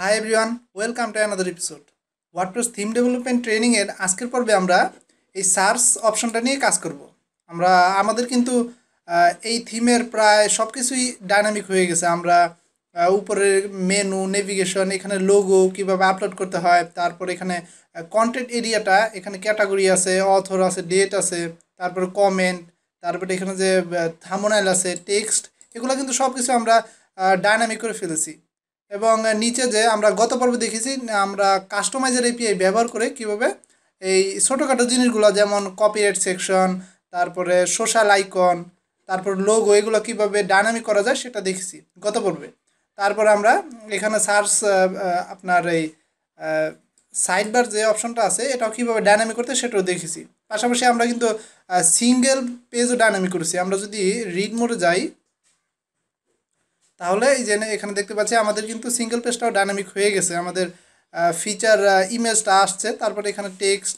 High everyone welcome to another episode WordPress theme development ট্রেনিংয়ের আজকের পর্বে আমরা এই সার্চ অপশনটা নিয়ে কাজ করব আমরা আমাদের কিন্তু এই থিমের প্রায় সব কিছুই ডাইনামিক হয়ে গেছে আমরা উপরের মেনু নেভিগেশন এখানে লোগো কীভাবে আপলোড করতে হয় তারপর এখানে কন্টেন্ট এরিয়াটা এখানে ক্যাটাগরি আছে অথর আছে ডেট আছে তারপরে কমেন্ট তারপরে এখানে যে থামোনাইল আছে টেক্সট এগুলো কিন্তু সব কিছু আমরা ডাইনামিক করে ফেলেছি এবং নিচে যে আমরা গত পর্বে দেখেছি আমরা কাস্টমাইজার এপিআই ব্যবহার করে কিভাবে এই ছোটোখাটো জিনিসগুলো যেমন কপিরাইট সেকশন তারপরে সোশ্যাল আইকন তারপর লোগো এগুলো কিভাবে ডাইনামিক করা যায় সেটা দেখেছি গত পর্বে তারপর আমরা এখানে সার্চ আপনার এই সাইডবার যে অপশনটা আছে এটাও কীভাবে ডাইনামিক করতে সেটাও দেখেছি পাশাপাশি আমরা কিন্তু সিঙ্গেল পেজও ডাইনামিক করেছি আমরা যদি রিড মোডে যাই তাহলে এই যে এখানে দেখতে পাচ্ছি আমাদের কিন্তু সিঙ্গেল পেজটাও ডাইনামিক হয়ে গেছে আমাদের ফিচার ইমেজটা আসছে তারপরে এখানে টেক্সট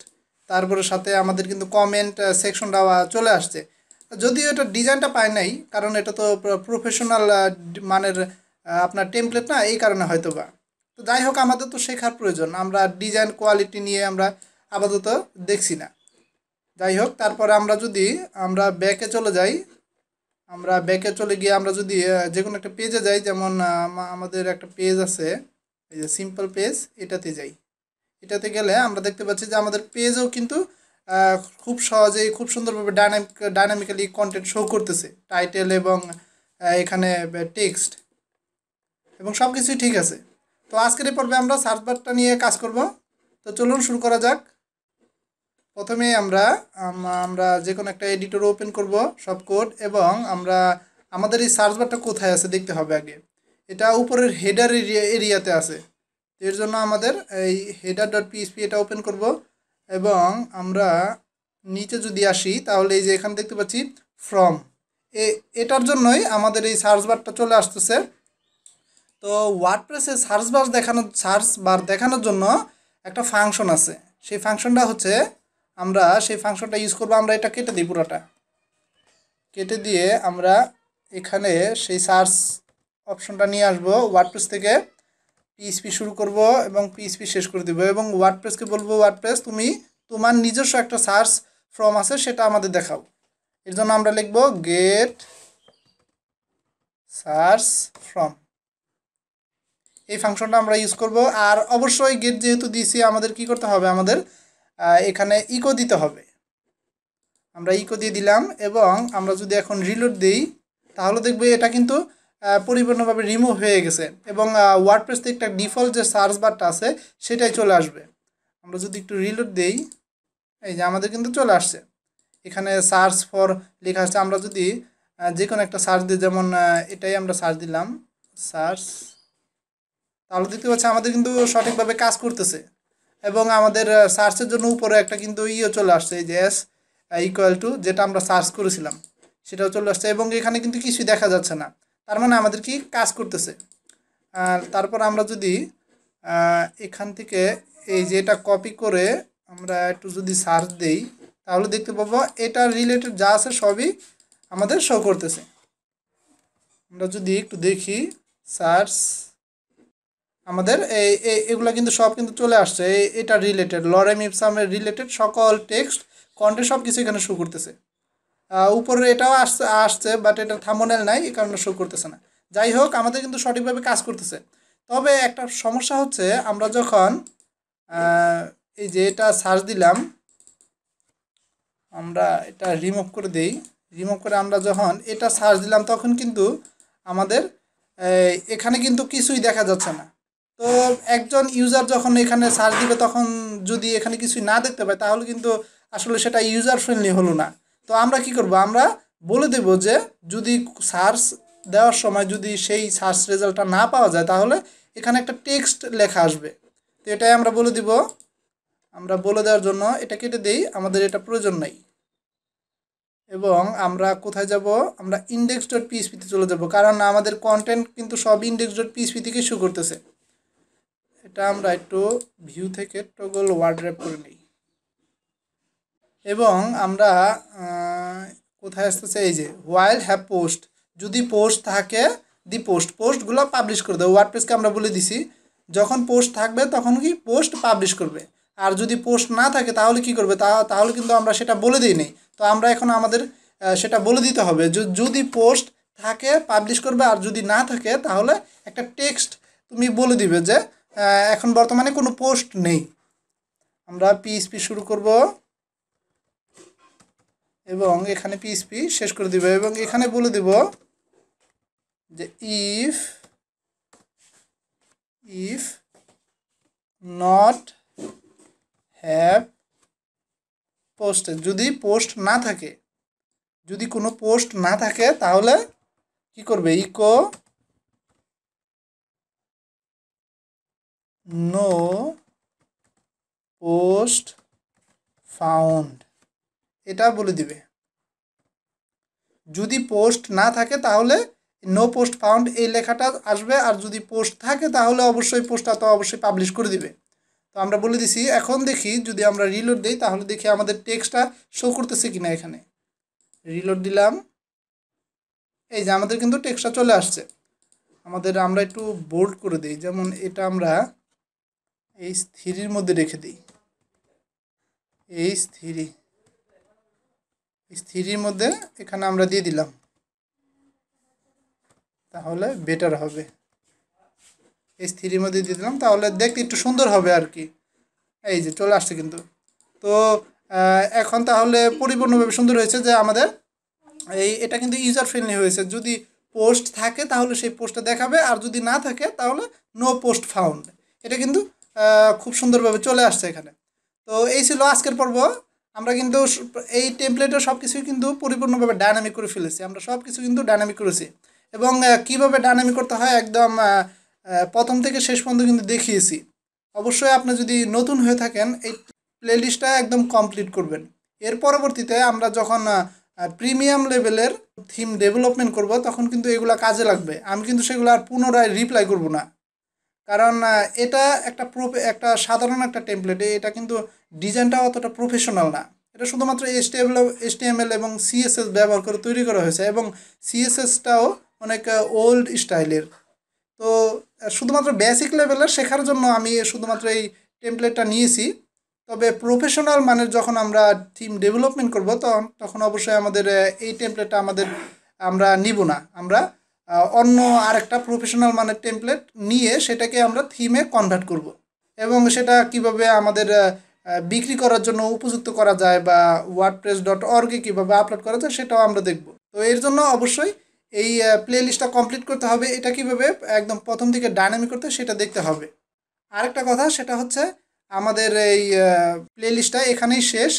তারপরে সাথে আমাদের কিন্তু কমেন্ট সেকশনটাও চলে আসছে যদিও এটা ডিজাইনটা পায় নাই কারণ এটা তো প্রফেশনাল মানের আপনার টেমপ্লেট না এই কারণে হয়তো বা তো যাই হোক আমাদের তো শেখার প্রয়োজন আমরা ডিজাইন কোয়ালিটি নিয়ে আমরা আপাতত দেখছি না যাই হোক তারপরে আমরা যদি আমরা ব্যাকে চলে যাই আমরা ব্যাকে চলে গিয়ে আমরা যদি যে কোনো একটা পেজে যাই যেমন আমাদের একটা পেজ আছে এই যে সিম্পল পেজ এটাতে যাই এটাতে গেলে আমরা দেখতে পাচ্ছি যে আমাদের পেজও কিন্তু খুব সহজেই খুব সুন্দরভাবে ডাইনামিক ডাইনামিক্যালি কন্টেন্ট শো করতেছে টাইটেল এবং এখানে টেক্সট এবং সব কিছুই ঠিক আছে তো আজকের এই পর্বে আমরা সার্চ বারটা নিয়ে কাজ করব তো চলুন শুরু করা যাক প্রথমে আমরা আমরা যে কোনো একটা এডিটর ওপেন করব সব কোড এবং আমরা আমাদের এই সার্চ বারটা কোথায় আছে দেখতে হবে আগে এটা উপরের হেডার এরিয়া এরিয়াতে আছে এর জন্য আমাদের এই হেডার ডট পিএসপি এটা ওপেন করব এবং আমরা নিচে যদি আসি তাহলে এই যে এখানে দেখতে পাচ্ছি ফ্রম এ এটার জন্যই আমাদের এই সার্চ বারটা চলে আসতেছে তো ওয়ার্ডপ্রেসে সার্চ বার দেখানো সার্চ বার দেখানোর জন্য একটা ফাংশন আছে সেই ফাংশনটা হচ্ছে আমরা সেই ফাংশনটা ইউজ করবো আমরা এটা কেটে দিই পুরোটা কেটে দিয়ে আমরা এখানে সেই সার্চ অপশনটা নিয়ে আসবো ওয়ার্ডপ্রেস থেকে পিএসপি শুরু করব এবং পিএসপি শেষ করে দেবো এবং ওয়ার্ডপ্রেসকে বলবো ওয়ার্ডপ্রেস তুমি তোমার নিজস্ব একটা সার্চ ফর্ম আছে সেটা আমাদের দেখাও এর জন্য আমরা লিখব গেট সার্চ ফ্রম এই ফাংশনটা আমরা ইউজ করব আর অবশ্যই গেট যেহেতু দিয়েছি আমাদের কি করতে হবে আমাদের এখানে ইকো দিতে হবে আমরা ইকো দিয়ে দিলাম এবং আমরা যদি এখন রিলোড দিই তাহলে দেখব এটা কিন্তু পরিপূর্ণভাবে রিমুভ হয়ে গেছে এবং ওয়ার্ডপ্রেস থেকে একটা ডিফল্ট যে সার্চ বারটা আছে সেটাই চলে আসবে আমরা যদি একটু রিলোড দিই এই যে আমাদের কিন্তু চলে আসছে এখানে সার্চ ফর লেখা আসছে আমরা যদি যে কোনো একটা সার্চ দিই যেমন এটাই আমরা সার্চ দিলাম সার্চ তাহলে দেখতে পাচ্ছি আমাদের কিন্তু সঠিকভাবে কাজ করতেছে এবং আমাদের সার্চের জন্য উপরে একটা কিন্তু ইয়েও চলে আসছে এই যে এস ইকুয়াল টু যেটা আমরা সার্চ করেছিলাম সেটাও চলে আসছে এবং এখানে কিন্তু কিছুই দেখা যাচ্ছে না তার মানে আমাদের কি কাজ করতেছে তারপর আমরা যদি এখান থেকে এই যে এটা কপি করে আমরা একটু যদি সার্চ দেই তাহলে দেখতে পাবো এটা রিলেটেড যা আছে সবই আমাদের শো করতেছে আমরা যদি একটু দেখি সার্চ আমাদের এই এগুলো কিন্তু সব কিন্তু চলে আসছে এটা রিলেটেড লরেম ইপসামের রিলেটেড সকল টেক্সট কন্টে সব কিছু এখানে শো করতেছে উপরে এটাও আসছে আসছে বাট এটা থামোনেল নাই এই কারণে শো করতেছে না যাই হোক আমাদের কিন্তু সঠিকভাবে কাজ করতেছে তবে একটা সমস্যা হচ্ছে আমরা যখন এই যে এটা সার্চ দিলাম আমরা এটা রিমুভ করে দেই রিমুভ করে আমরা যখন এটা সার্চ দিলাম তখন কিন্তু আমাদের এখানে কিন্তু কিছুই দেখা যাচ্ছে না তো একজন ইউজার যখন এখানে সার্চ দিবে তখন যদি এখানে কিছুই না দেখতে পায় তাহলে কিন্তু আসলে সেটা ইউজার ফ্রেন্ডলি হলো না তো আমরা কি করব আমরা বলে দেব যে যদি সার্চ দেওয়ার সময় যদি সেই সার্চ রেজাল্টটা না পাওয়া যায় তাহলে এখানে একটা টেক্সট লেখা আসবে তো এটাই আমরা বলে দিব আমরা বলে দেওয়ার জন্য এটা কেটে দেই আমাদের এটা প্রয়োজন নাই এবং আমরা কোথায় যাব আমরা ইন্ডেক্স ডট পিএসপিতে চলে যাব কারণ আমাদের কন্টেন্ট কিন্তু সব ইন্ডেক্স ডট পিএসপি থেকে ইস্যু করতেছে এটা আমরা একটু ভিউ থেকে টগল ওয়ার্ড র্যাপ করে নিই এবং আমরা কোথায় আসতেছে এই যে ওয়াইল হ্যাভ পোস্ট যদি পোস্ট থাকে দি পোস্ট পোস্টগুলো পাবলিশ করে দেবে ওয়ার্ডপ্রেসকে আমরা বলে দিছি যখন পোস্ট থাকবে তখন কি পোস্ট পাবলিশ করবে আর যদি পোস্ট না থাকে তাহলে কি করবে তা তাহলে কিন্তু আমরা সেটা বলে দিই নি তো আমরা এখন আমাদের সেটা বলে দিতে হবে যদি পোস্ট থাকে পাবলিশ করবে আর যদি না থাকে তাহলে একটা টেক্সট তুমি বলে দিবে যে এখন বর্তমানে কোনো পোস্ট নেই আমরা পিএসপি শুরু করব এবং এখানে পিএসপি শেষ করে দিব এবং এখানে বলে দেব যে if if not have post যদি পোস্ট না থাকে যদি কোনো পোস্ট না থাকে তাহলে কি করবে ইকো নো পোস্ট ফাউন্ড এটা বলে দিবে যদি পোস্ট না থাকে তাহলে নো পোস্ট ফাউন্ড এই লেখাটা আসবে আর যদি পোস্ট থাকে তাহলে অবশ্যই পোস্টটা তো অবশ্যই পাবলিশ করে দিবে তো আমরা বলে দিছি এখন দেখি যদি আমরা রিলোড দিই তাহলে দেখি আমাদের টেক্সটটা শো করতেছে কিনা এখানে রিলোড দিলাম এই যে আমাদের কিন্তু টেক্সটটা চলে আসছে আমাদের আমরা একটু বোল্ড করে দিই যেমন এটা আমরা এই স্থিরির মধ্যে রেখে দিই এই থ্রি স্থিরির থ্রির মধ্যে এখানে আমরা দিয়ে দিলাম তাহলে বেটার হবে এই স্থিরির মধ্যে দিয়ে দিলাম তাহলে দেখতে একটু সুন্দর হবে আর কি এই যে চলে আসছে কিন্তু তো এখন তাহলে পরিপূর্ণভাবে সুন্দর হয়েছে যে আমাদের এই এটা কিন্তু ইউজার ফ্রেন্ডলি হয়েছে যদি পোস্ট থাকে তাহলে সেই পোস্টটা দেখাবে আর যদি না থাকে তাহলে নো পোস্ট ফাউন্ড এটা কিন্তু খুব সুন্দরভাবে চলে আসছে এখানে তো এই ছিল আজকের পর্ব আমরা কিন্তু এই টেমপ্লেটে সব কিছুই কিন্তু পরিপূর্ণভাবে ডায়নামিক করে ফেলেছি আমরা সব কিছু কিন্তু ডায়নামিক করেছি এবং কিভাবে ডায়নামিক করতে হয় একদম প্রথম থেকে শেষ পর্যন্ত কিন্তু দেখিয়েছি অবশ্যই আপনি যদি নতুন হয়ে থাকেন এই প্লেলিস্টটা একদম কমপ্লিট করবেন এর পরবর্তীতে আমরা যখন প্রিমিয়াম লেভেলের থিম ডেভেলপমেন্ট করব তখন কিন্তু এগুলো কাজে লাগবে আমি কিন্তু সেগুলো আর পুনরায় রিপ্লাই করব না কারণ এটা একটা একটা সাধারণ একটা টেমপ্লেট এটা কিন্তু ডিজাইনটা অতটা প্রফেশনাল না এটা শুধুমাত্র এসটিএমএল এসটিএমএল এবং সিএসএস ব্যবহার করে তৈরি করা হয়েছে এবং সিএসএসটাও অনেক ওল্ড স্টাইলের তো শুধুমাত্র বেসিক লেভেলের শেখার জন্য আমি শুধুমাত্র এই টেমপ্লেটটা নিয়েছি তবে প্রফেশনাল মানের যখন আমরা থিম ডেভেলপমেন্ট করব তখন তখন অবশ্যই আমাদের এই টেমপ্লেটটা আমাদের আমরা নিব না আমরা অন্য আরেকটা প্রফেশনাল মানে টেমপ্লেট নিয়ে সেটাকে আমরা থিমে কনভার্ট করব। এবং সেটা কিভাবে আমাদের বিক্রি করার জন্য উপযুক্ত করা যায় বা ওয়ার্ডপ্রেস ডট অর্গে কীভাবে আপলোড করা যায় সেটাও আমরা দেখব তো এর জন্য অবশ্যই এই প্লে লিস্টটা কমপ্লিট করতে হবে এটা কীভাবে একদম প্রথম থেকে ডায়নামিক করতে সেটা দেখতে হবে আরেকটা কথা সেটা হচ্ছে আমাদের এই প্লে লিস্টটা এখানেই শেষ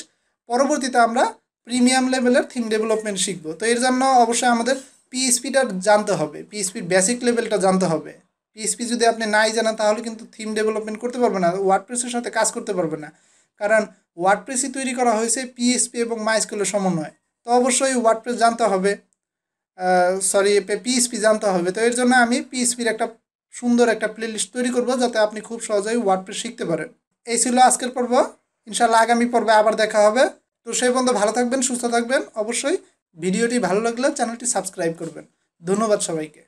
পরবর্তীতে আমরা প্রিমিয়াম লেভেলের থিম ডেভেলপমেন্ট শিখব তো এর জন্য অবশ্যই আমাদের পিএসপিটা জানতে হবে পিএসপির বেসিক লেভেলটা জানতে হবে পিএসপি যদি আপনি নাই জানেন তাহলে কিন্তু থিম ডেভেলপমেন্ট করতে পারবেন না ওয়ার্ডপ্রেসের সাথে কাজ করতে পারবে না কারণ প্রেসই তৈরি করা হয়েছে পিএসপি এবং মাইস্কুলের সমন্বয় তো অবশ্যই ওয়ার্ডপ্রেস জানতে হবে সরি পিএসপি জানতে হবে তো এর জন্য আমি পিএসপির একটা সুন্দর একটা প্লেলিস্ট তৈরি করবো যাতে আপনি খুব সহজেই ওয়ার্ডপ্রেস শিখতে পারেন এই ছিল আজকের পর্ব ইনশাল্লাহ আগামী পর্বে আবার দেখা হবে তো সেই বন্ধু ভালো থাকবেন সুস্থ থাকবেন অবশ্যই ভিডিওটি ভালো লাগলে চ্যানেলটি সাবস্ক্রাইব করবেন ধন্যবাদ সবাইকে